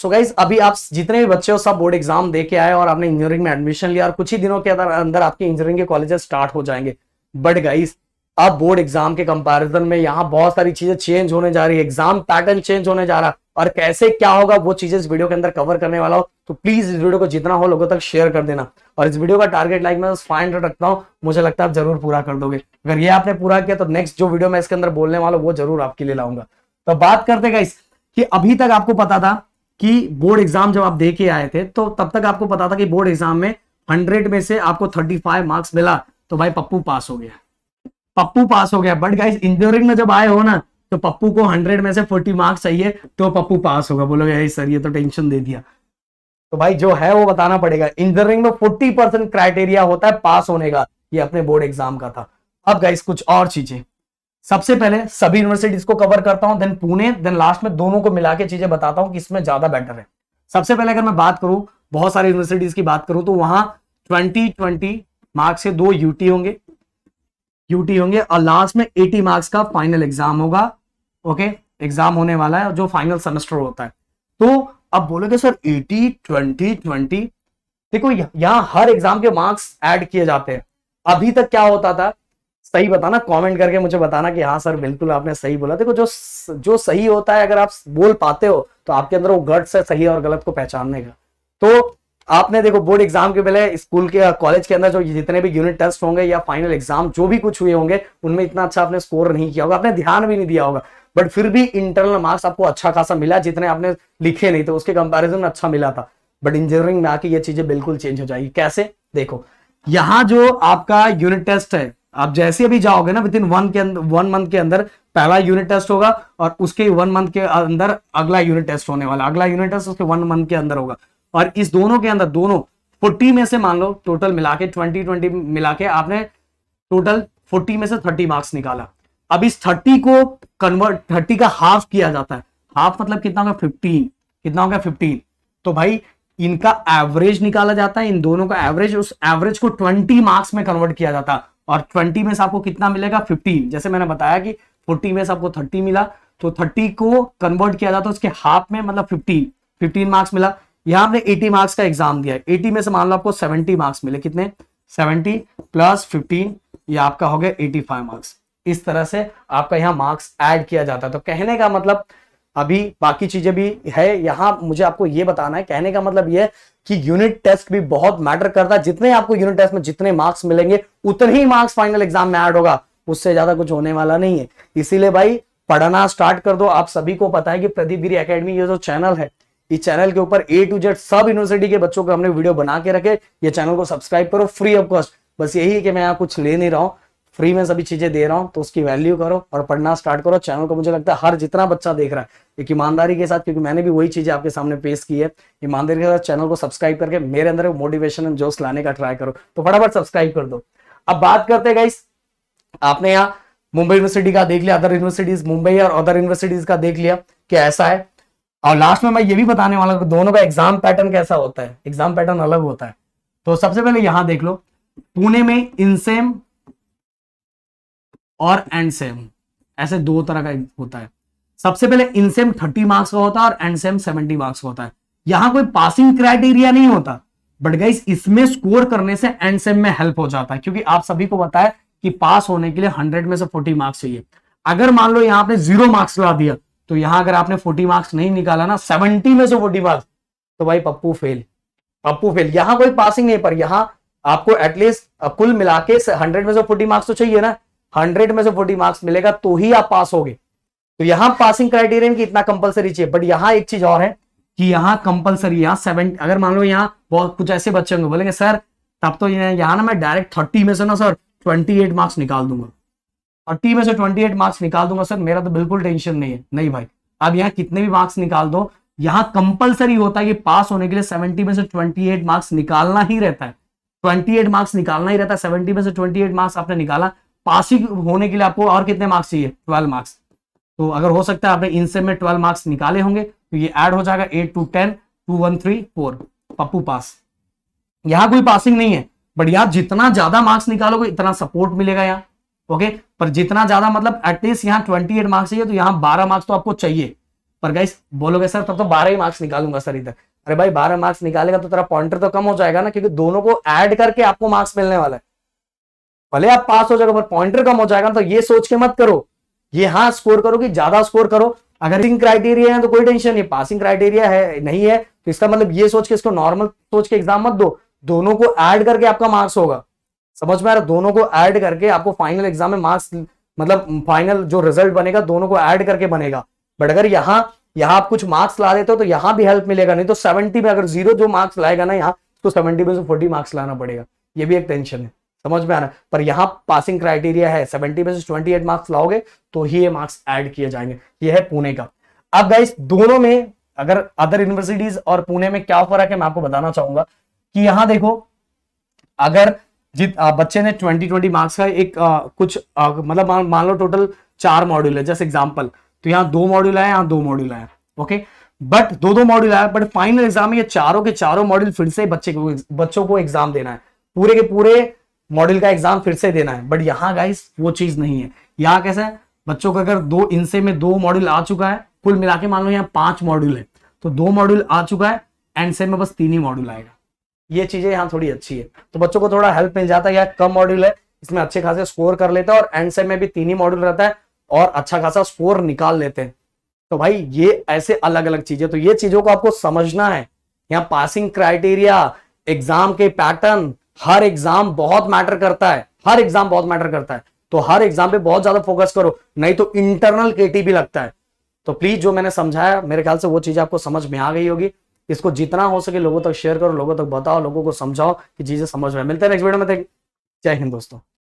सो so guys अभी आप जितने भी बच्चे हो सब बोर्ड एग्जाम दे के आए और आपने इंजीनियरिंग में एडमिशन लिया और कुछ ही दिनों के अंदर आपके इंजीनियरिंग के कॉलेजेस स्टार्ट हो जाएंगे बट गाइज अब बोर्ड एग्जाम के कंपैरिजन में यहाँ बहुत सारी चीजें चेंज होने जा रही है एग्जाम पैटर्न चेंज होने जा रहा और कैसे क्या होगा वो चीजें इस वीडियो के अंदर कवर करने वाला हो तो प्लीज इस वीडियो को जितना हो लोगों तक शेयर कर देना और इस वीडियो का टारगेट लाइक मैं फाइव हंड्रेड रखता हूँ मुझे लगता है आप जरूर पूरा कर दोगे अगर ये आपने पूरा किया तो नेक्स्ट जो वीडियो मैं इसके अंदर बोलने वाला वो जरूर आपके लिए लाऊंगा तो बात करते गाइस कि अभी तक आपको पता था कि बोर्ड एग्जाम जब आप दे के आए थे तो तब तक आपको पता था कि बोर्ड एग्जाम में हंड्रेड में से आपको थर्टी फाइव मार्क्स मिला तो भाई पप्पू पास हो गया पप्पू पास हो गया बट गाइस इंजीनियरिंग में जब आए हो ना तो पप्पू को हंड्रेड में से फोर्टी मार्क्स चाहिए तो पप्पू पास होगा बोलोगे सर ये तो टेंशन दे दिया तो भाई जो है वो बताना पड़ेगा इंजीनियरिंग में फोर्टी परसेंट क्राइटेरिया होता है पास होने का ये अपने बोर्ड एग्जाम का था अब गाइस कुछ और चीजें सबसे पहले सभी यूनिवर्सिटीज को कवर करता हूं देन पुणे देन लास्ट में दोनों को मिला के चीजें बताता हूं कि इसमें ज्यादा बेटर है सबसे पहले अगर मैं बात करूं बहुत सारी यूनिवर्सिटीज की बात करूं तो वहां ट्वेंटी ट्वेंटी मार्क्स से दो यूटी होंगे यूटी होंगे और लास्ट में एटी मार्क्स का फाइनल एग्जाम होगा ओके एग्जाम होने वाला है जो फाइनल सेमेस्टर होता है तो अब बोलोगे तो सर एटी ट्वेंटी ट्वेंटी देखो यहाँ हर एग्जाम के मार्क्स एड किए जाते हैं अभी तक क्या होता था सही बताना कमेंट करके मुझे बताना कि हाँ सर बिल्कुल आपने सही बोला देखो जो जो सही होता है अगर आप बोल पाते हो तो आपके अंदर वो गर्ट है सही और गलत को पहचानने का तो आपने देखो बोर्ड एग्जाम के पहले स्कूल के कॉलेज के अंदर जो जितने भी यूनिट टेस्ट होंगे या फाइनल एग्जाम जो भी कुछ हुए होंगे उनमें इतना अच्छा आपने स्कोर नहीं किया होगा आपने ध्यान भी नहीं दिया होगा बट फिर भी इंटरनल मार्क्स आपको अच्छा खासा मिला जितने आपने लिखे नहीं थे उसके कंपेरिजन अच्छा मिला था बट इंजीनियरिंग में आके ये चीजें बिल्कुल चेंज हो जाएगी कैसे देखो यहाँ जो आपका यूनिट टेस्ट है आप जैसे भी जाओगे ना विद इन वन के अंदर वन मंथ के अंदर पहला यूनिट टेस्ट होगा और उसके वन मंथ के अंदर अगला यूनिट टेस्ट होने वाला अगला यूनिट टेस्ट उसके वन मंथ के अंदर होगा और इस दोनों के अंदर दोनों फोर्टी में से मान लो टोटल मिला के ट्वेंटी ट्वेंटी मिला के आपने टोटल फोर्टी में से थर्टी मार्क्स निकाला अब इस थर्टी को कन्वर्ट थर्टी का हाफ किया जाता है हाफ मतलब कितना होगा फिफ्टीन कितना होगा फिफ्टीन तो भाई इनका एवरेज निकाला जाता है इन दोनों का एवरेज उस एवरेज को ट्वेंटी मार्क्स में कन्वर्ट किया जाता है और 20 में से आपको कितना मिलेगा 15 जैसे मैंने बताया कि 40 में से आपको 30 मिला तो 30 को कन्वर्ट किया जाता है उसके हाफ में मतलब 15 15 मार्क्स मिला यहाँ हमने 80 मार्क्स का एग्जाम दिया है एटी में से मान लो आपको 70 मार्क्स मिले कितने 70 प्लस फिफ्टीन ये आपका हो गया एटी मार्क्स इस तरह से आपका यहाँ मार्क्स एड किया जाता है तो कहने का मतलब अभी बाकी चीजें भी है यहां मुझे आपको ये बताना है कहने का मतलब ये कि यूनिट टेस्ट भी बहुत मैटर करता है जितने आपको यूनिट टेस्ट में जितने मार्क्स मिलेंगे उतने ही मार्क्स फाइनल एग्जाम में ऐड होगा उससे ज्यादा कुछ होने वाला नहीं है इसीलिए भाई पढ़ना स्टार्ट कर दो आप सभी को पता है कि प्रदीप गिरी अकेडमी ये जो चैनल है इस चैनल के ऊपर ए टू जेड सब यूनिवर्सिटी के बच्चों को हमने वीडियो बना के रखे ये चैनल को सब्सक्राइब करो फ्री ऑफ कॉस्ट बस यही है कि मैं यहाँ कुछ ले नहीं रहा हूं फ्री में सभी चीजें दे रहा हूँ तो उसकी वैल्यू करो और पढ़ना स्टार्ट करो चैनल को मुझे लगता है हर जितना बच्चा देख रहा है एक ईमानदारी के साथ क्योंकि मैंने भी वही चीजें आपके सामने पेश की है ईमानदारी के साथ चैनल को सब्सक्राइब करके मेरे अंदर मोटिवेशन एंड जोश लाने का ट्राई करो तो फटाफट सब्सक्राइब कर दो अब बात करते गाइस आपने यहाँ मुंबई यूनिवर्सिटी का देख लिया अदर यूनिवर्सिटीज मुंबई और अदर यूनिवर्सिटीज का देख लिया कि ऐसा है और लास्ट में मैं ये भी बताने वाला हूँ दोनों का एग्जाम पैटर्न कैसा होता है एग्जाम पैटर्न अलग होता है तो सबसे पहले यहाँ देख लो पुणे में इनसेम और एनसेम ऐसे दो तरह का होता है सबसे पहले इनसेम थर्टी मार्क्स का होता है और एनसेम सेवेंटी मार्क्स का होता है यहां कोई पासिंग क्राइटेरिया नहीं होता बट गाइस इसमें स्कोर करने से एनसेम में हेल्प हो जाता है क्योंकि आप सभी को पता है कि पास होने के लिए हंड्रेड में से फोर्टी मार्क्स चाहिए अगर मान लो यहां आपने जीरो मार्क्स ला दिया तो यहां अगर आपने फोर्टी मार्क्स नहीं निकाला ना सेवेंटी में से फोर्टी मार्क्स तो भाई पप्पू फेल पप्पू फेल यहां कोई पासिंग नहीं पर यहां आपको एटलीस्ट कुल मिला के हंड्रेड में से फोर्टी मार्क्स तो चाहिए ना हंड्रेड में से फोर्टी मार्क्स मिलेगा तो ही आप पास होगे तो यहां पासिंग क्राइटेरियन की इतना कंपलसरी चाहिए बट यहाँ एक चीज और है कि यहां कंपलसरी यहाँ सेवन अगर मान लो यहाँ बहुत कुछ ऐसे बच्चे होंगे बोलेंगे सर तब तो यहाँ ना मैं डायरेक्ट थर्टी में से ना सर ट्वेंटी एट मार्क्स निकाल दूंगा थर्टी में से ट्वेंटी एट मार्क्स निकाल दूंगा सर मेरा तो बिल्कुल टेंशन नहीं है नहीं भाई अब यहाँ कितने भी मार्क्स निकाल दो यहां कंपलसरी होता है कि पास होने के लिए सेवेंटी में से ट्वेंटी एट मार्क्स निकालना ही रहता है ट्वेंटी एट मार्क्स निकालना ही रहता है सेवेंटी में से ट्वेंटी एट मार्क्स आपने निकाला पासिंग होने के लिए आपको और कितने मार्क्स चाहिए ट्वेल्व मार्क्स तो अगर हो सकता है आपने इनसे में ट्वेल्व मार्क्स निकाले होंगे तो ये ऐड हो जाएगा eight to ten two one three four Pappu pass यहाँ कोई पासिंग नहीं है बट यहां जितना ज्यादा मार्क्स निकालोगे इतना सपोर्ट मिलेगा यहाँ ओके पर जितना ज्यादा मतलब एटलीस्ट यहाँ ट्वेंटी एट मार्क्स चाहिए तो यहाँ बारह मार्क्स तो आपको चाहिए पर गाइस बोलोगे सर तब तो बारह ही मार्क्स निकालूंगा सर इधर अरे भाई बारह मार्क्स निकालेगा तो तेरा पॉइंटर तो कम हो जाएगा ना क्योंकि दोनों को ऐड करके आपको मार्क्स मिलने वाला है भले आप पास हो जाएगा पर पॉइंटर कम हो जाएगा तो ये सोच के मत करो ये हाँ स्कोर करो कि ज्यादा स्कोर करो अगर इन क्राइटेरिया है तो कोई टेंशन नहीं पासिंग क्राइटेरिया है नहीं है तो इसका मतलब ये सोच के इसको नॉर्मल सोच के एग्जाम मत दो दोनों को ऐड करके आपका मार्क्स होगा समझ में आ रहा दोनों को ऐड करके आपको फाइनल एग्जाम में मार्क्स मतलब फाइनल जो रिजल्ट बनेगा दोनों को ऐड करके बनेगा बट अगर यहाँ यहाँ आप कुछ मार्क्स ला देते हो तो यहाँ भी हेल्प मिलेगा नहीं तो सेवेंटी में अगर जीरो जो मार्क्स लाएगा ना यहाँ तो सेवेंटी में से फोर्टी मार्क्स लाना पड़ेगा ये भी एक टेंशन है समझ में आना पर यहाँ पासिंग क्राइटेरिया है सेवेंटी में से ट्वेंटी एट मार्क्स लाओगे तो ही ये मार्क्स ऐड किए जाएंगे ये है पुणे का अब गाइस दोनों में अगर अदर यूनिवर्सिटीज और पुणे में क्या फर्क है मैं आपको बताना चाहूंगा कि यहाँ देखो अगर जित बच्चे ने ट्वेंटी ट्वेंटी मार्क्स का एक आ, कुछ आ, मतलब मान लो टोटल चार मॉड्यूल है जस्ट एग्जाम्पल तो यहाँ दो मॉड्यूल आए यहाँ दो मॉड्यूल आए ओके बट दो दो मॉड्यूल आया बट फाइनल एग्जाम में ये चारों के चारों मॉड्यूल फिर से बच्चे को बच्चों को एग्जाम देना है पूरे के पूरे मॉडल का एग्जाम फिर से देना है बट यहाँ गाइस वो चीज नहीं है यहाँ कैसा है बच्चों का अगर दो इनसे में दो मॉड्यूल आ चुका है कुल मिला के मान लो यहाँ पांच मॉड्यूल है तो दो मॉड्यूल आ चुका है एंड से में बस तीन ही मॉड्यूल आएगा ये चीजें यहाँ थोड़ी अच्छी है तो बच्चों को थोड़ा हेल्प मिल जाता है यार कम मॉड्यूल है इसमें अच्छे खासे स्कोर कर लेते हैं और एंड से में भी तीन ही मॉड्यूल रहता है और अच्छा खासा स्कोर निकाल लेते हैं तो भाई ये ऐसे अलग अलग चीजें तो ये चीजों को आपको समझना है यहाँ पासिंग क्राइटेरिया एग्जाम के पैटर्न हर एग्जाम बहुत मैटर करता है हर एग्जाम बहुत मैटर करता है तो हर एग्जाम पे बहुत ज्यादा फोकस करो नहीं तो इंटरनल टी भी लगता है तो प्लीज जो मैंने समझाया मेरे ख्याल से वो चीज आपको समझ में आ गई होगी इसको जितना हो सके लोगों तक शेयर करो लोगों तक बताओ लोगों को समझाओ कि चीजें समझ में मिलते हैं नेक्स्ट वीडियो में जय हिंद दोस्तों